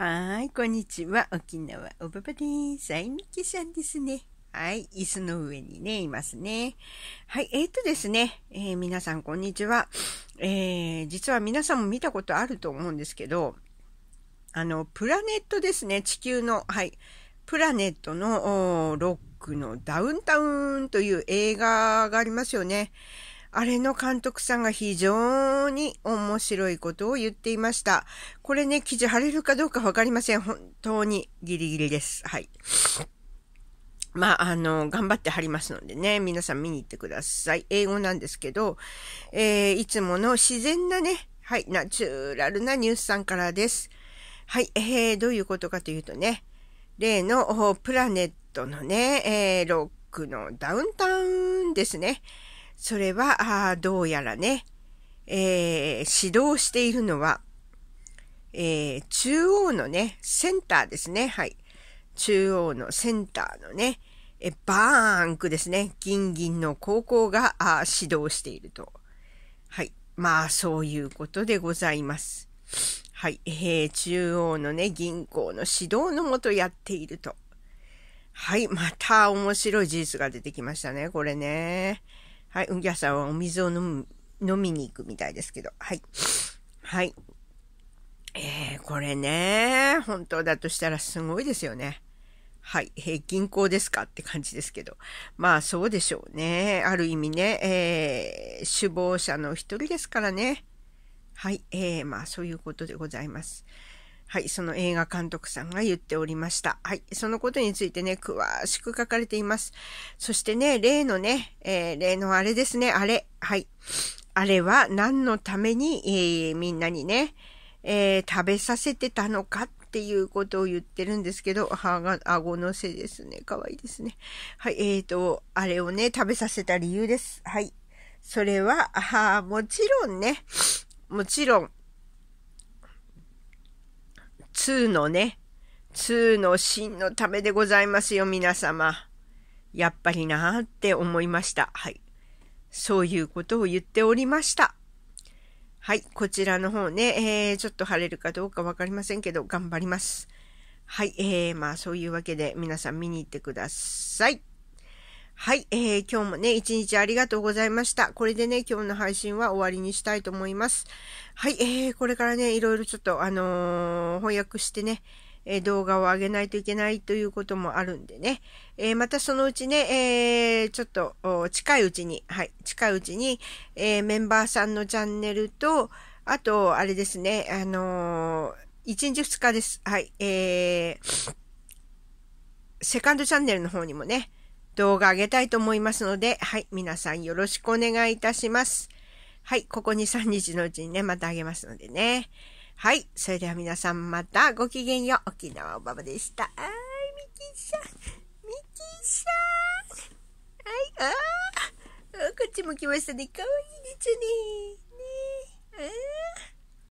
はい、こんにちは。沖縄おばばです。あいみきさんですね。はい、椅子の上にね、いますね。はい、えーとですね、えー、皆さんこんにちは。えー、実は皆さんも見たことあると思うんですけど、あの、プラネットですね、地球の、はい、プラネットのロックのダウンタウンという映画がありますよね。あれの監督さんが非常に面白いことを言っていました。これね、記事貼れるかどうかわかりません。本当にギリギリです。はい。まあ、あの、頑張って貼りますのでね、皆さん見に行ってください。英語なんですけど、えー、いつもの自然なね、はい、ナチュラルなニュースさんからです。はい、えー、どういうことかというとね、例のプラネットのね、えー、ロックのダウンタウンですね。それは、どうやらね、えー、指導しているのは、えー、中央のね、センターですね。はい。中央のセンターのね、えバーンクですね。銀銀の高校が指導していると。はい。まあ、そういうことでございます。はい。えー、中央のね、銀行の指導のもとやっていると。はい。また面白い事実が出てきましたね。これね。はい、うんぎゃさんはお水を飲む、飲みに行くみたいですけど。はい。はい。えー、これね、本当だとしたらすごいですよね。はい、平均校ですかって感じですけど。まあそうでしょうね。ある意味ね、えー、首謀者の一人ですからね。はい、えー、まあそういうことでございます。はい、その映画監督さんが言っておりました。はい、そのことについてね、詳しく書かれています。そしてね、例のね、えー、例のあれですね、あれ。はい。あれは何のために、えー、みんなにね、えー、食べさせてたのかっていうことを言ってるんですけど、歯が、顎のせですね。かわいいですね。はい、えーと、あれをね、食べさせた理由です。はい。それは、あもちろんね、もちろん、2のね、2の真のためでございますよ、皆様。やっぱりなーって思いました。はい。そういうことを言っておりました。はい、こちらの方ね、えー、ちょっと晴れるかどうかわかりませんけど、頑張ります。はい、えー、まあそういうわけで皆さん見に行ってください。はい、えー、今日もね、一日ありがとうございました。これでね、今日の配信は終わりにしたいと思います。はい、えー、これからね、いろいろちょっと、あのー、翻訳してね、え動画を上げないといけないということもあるんでね。えー、またそのうちね、えー、ちょっと近いうちに、はい、近いうちに、えー、メンバーさんのチャンネルと、あと、あれですね、あの1日2日です。はい、えー、セカンドチャンネルの方にもね、動画あげたいと思いますので、はい、皆さんよろしくお願いいたします。はい、ここ2、3日のうちにね、またあげますのでね。はい、それでは皆さんまたごきげんよう。沖縄おばばでした。あーい、みきしゃん、みきしゃん。はい、あー、こっちも来ましたね。かわいいですね。ねー。